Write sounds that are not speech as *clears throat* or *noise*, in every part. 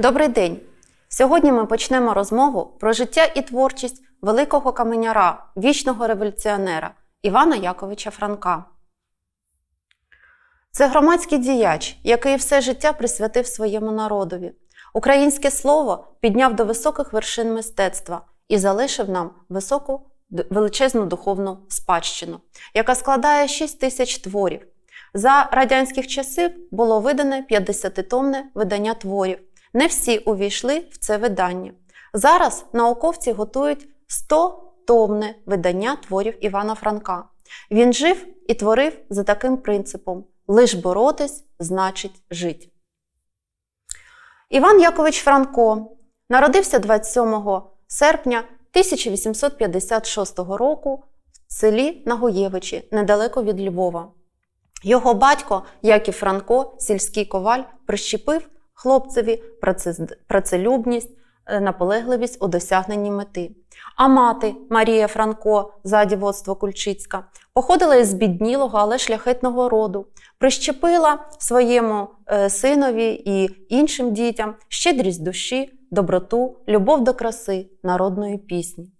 Добрий день! Сьогодні ми почнемо розмову про життя і творчість великого каменяра, вічного революціонера Івана Яковича Франка. Це громадський діяч, який все життя присвятив своєму народові. Українське слово підняв до високих вершин мистецтва і залишив нам високу величезну духовну спадщину, яка складає 6 тисяч творів. За радянських часів було видане 50-томне видання творів, не всі увійшли в це видання. Зараз науковці готують 100 томне видання творів Івана Франка. Він жив і творив за таким принципом: лиш боротись значить жить. Іван Якович Франко народився 27 серпня 1856 року в селі Нагоєвичі, недалеко від Львова. Його батько, як і Франко, сільський коваль, прищепив хлопцеві працелюбність, е, наполегливість у досягненні мети. А мати Марія Франко, задівоцтво Кульчицька, походила із біднілого, але шляхетного роду, прищепила своєму е, синові і іншим дітям щедрість душі, доброту, любов до краси, народної пісні.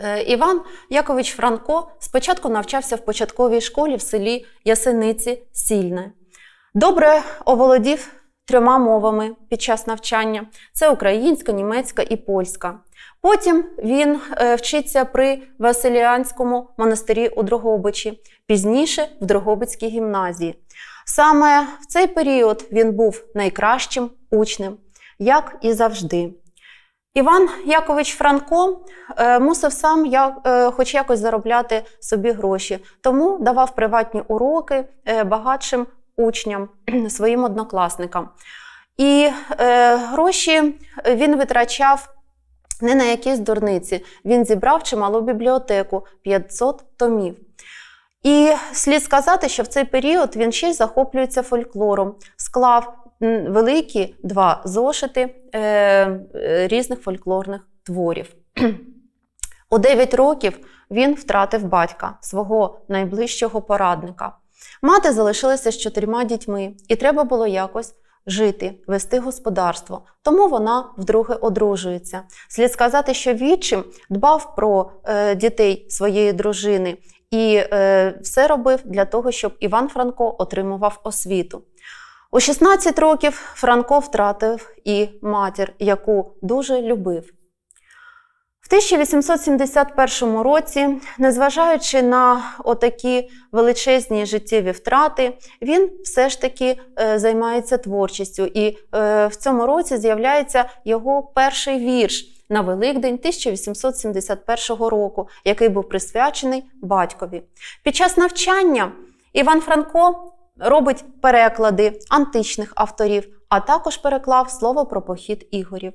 Е, Іван Якович Франко спочатку навчався в початковій школі в селі Ясениці Сільне. Добре оволодів трьома мовами під час навчання: це українська, німецька і польська. Потім він е, вчиться при Василіанському монастирі у Дрогобичі, пізніше в Дрогобицькій гімназії. Саме в цей період він був найкращим учнем, як і завжди. Іван Якович Франко е, мусив сам е, хоч якось заробляти собі гроші, тому давав приватні уроки багатшим учням, *clears throat* своїм однокласникам. І е, гроші він витрачав не на якісь дурниці. Він зібрав чималу бібліотеку 500 томів. І слід сказати, що в цей період він ще й захоплюється фольклором, склав великі два зошити е, різних фольклорних творів. *clears throat* У 9 років він втратив батька свого найближчого порадника. Мати залишилася з чотирма дітьми, і треба було якось жити, вести господарство. Тому вона вдруге одружується. Слід сказати, що відчим дбав про е, дітей своєї дружини і е, все робив для того, щоб Іван Франко отримував освіту. У 16 років Франко втратив і матір, яку дуже любив. 1871 році, незважаючи на отакі величезні життєві втрати, він все ж таки е, займається творчістю, і е, в цьому році з'являється його перший вірш на Великдень 1871 року, який був присвячений батькові. Під час навчання Іван Франко робить переклади античних авторів, а також переклав слово про похід ігорів.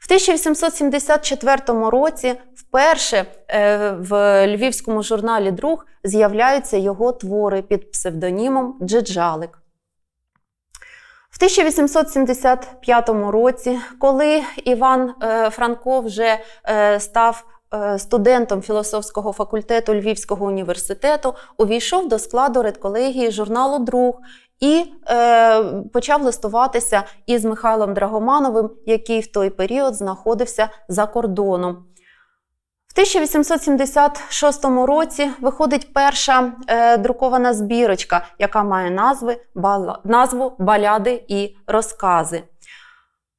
В 1874 році вперше е, в львівському журналі Друг з'являються його твори під псевдонімом Джиджалик. В 1875 році, коли Іван е, Франко вже е, став студентом філософського факультету Львівського університету, увійшов до складу редколегії журналу Друг і е, почав листуватися із Михайлом Драгомановим, який в той період знаходився за кордоном. В 1876 році виходить перша е, друкована збірочка, яка має назви, бала, назву Баляди і розкази.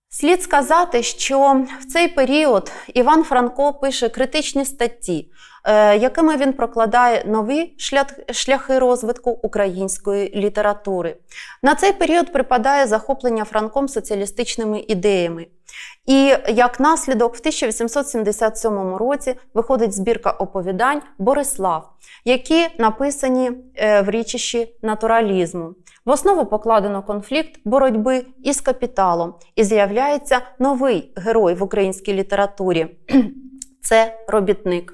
Слід сказати, що в цей період Іван Франко пише критичні статті. Е, якими він прокладає нові шляхи розвитку української літератури. На цей період припадає захоплення Франком соціалістичними ідеями. І як наслідок, в 1877 році виходить збірка оповідань Борислав, які написані е, в річищі натуралізму. В основу покладено конфлікт боротьби із капіталом і з'являється новий герой в українській літературі *clears throat* це робітник.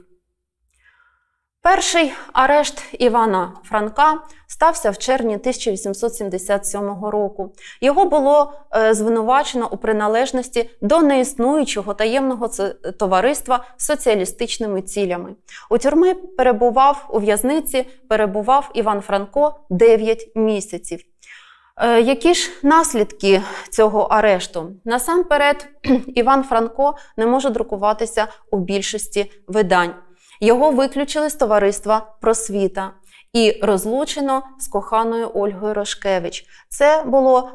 Перший арешт Івана Франка стався в червні 1877 року. Його було е, звинувачено у приналежності до неіснуючого таємного товариства соціалістичними цілями. У тюрми перебував у в'язниці, перебував Іван Франко 9 місяців. Е, які ж наслідки цього арешту? Насамперед, *clears throat* Іван Франко не може друкуватися у більшості видань. Його виключили з товариства просвіта і розлучено з коханою Ольгою Рошкевич. Це було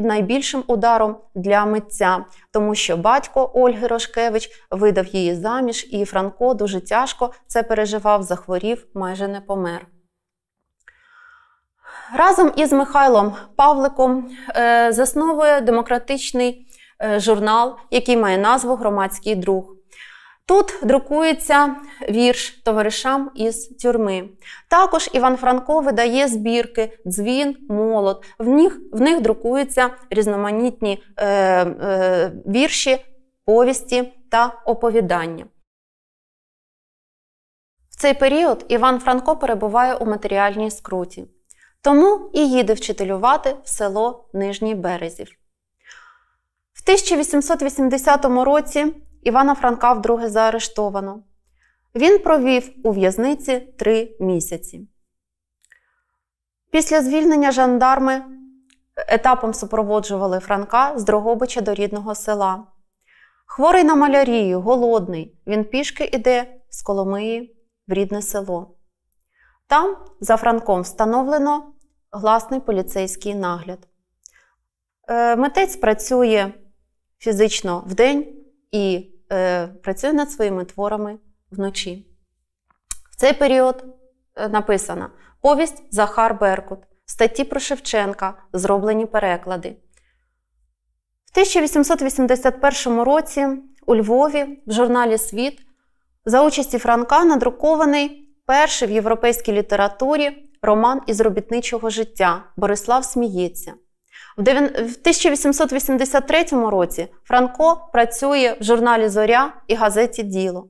найбільшим ударом для митця, тому що батько Ольги Рошкевич видав її заміж, і Франко дуже тяжко це переживав, захворів, майже не помер. Разом із Михайлом Павликом е, засновує демократичний е, журнал, який має назву Громадський друг. Тут друкується вірш товаришам із тюрми. Також Іван Франко видає збірки, дзвін, молот. В них в них друкуються різноманітні е, е, вірші, повісті та оповідання. В цей період Іван Франко перебуває у матеріальній скруті. Тому і їде вчителювати в село Нижній Березів. В 1880 році Івана Франка вдруге заарештовано. Він провів у в'язниці три місяці. Після звільнення жандарми етапом супроводжували Франка з Дрогобича до рідного села. Хворий на малярію, голодний, він пішки іде з Коломиї в рідне село. Там за Франком встановлено гласний поліцейський нагляд. Е, митець працює фізично вдень, і е, працює над своїми творами вночі. В цей період е, написана Повість Захар Беркут, статті про Шевченка, зроблені переклади. В 1881 році у Львові в журналі Світ за участі Франка надрукований перший в європейській літературі роман із робітничого життя Борислав Сміється. В 1883 році Франко працює в журналі Зоря і газеті Діло.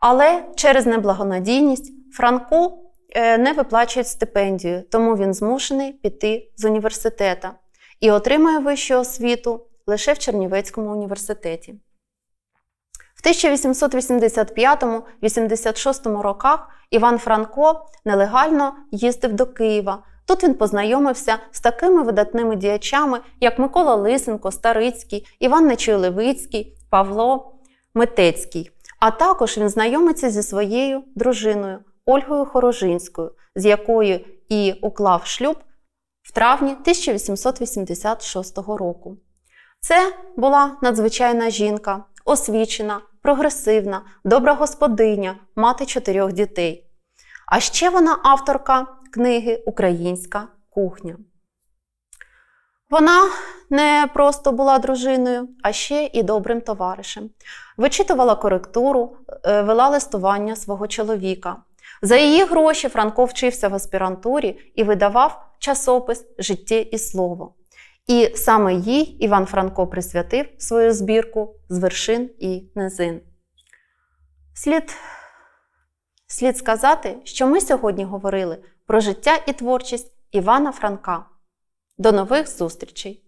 Але через неблагонадійність Франко е, не виплачують стипендію, тому він змушений піти з університета і отримає вищу освіту лише в Чернівецькому університеті. В 1885-86 роках Іван Франко нелегально їздив до Києва. Тут він познайомився з такими видатними діячами, як Микола Лисенко, Старицький, Іван Нечуй-Левицький, Павло Митецький. А також він знайомиться зі своєю дружиною Ольгою Хорожинською, з якою і уклав шлюб в травні 1886 року. Це була надзвичайна жінка, освічена, прогресивна, добра господиня, мати чотирьох дітей. А ще вона авторка книги Українська кухня. Вона не просто була дружиною, а ще і добрим товаришем. Вичитувала коректуру, е, вела листування свого чоловіка. За її гроші Франко вчився в аспірантурі і видавав часопис Життє і слово. І саме їй Іван Франко присвятив свою збірку з вершин і низин. Слід, Слід сказати, що ми сьогодні говорили про життя і творчість Івана Франка. До нових зустрічей!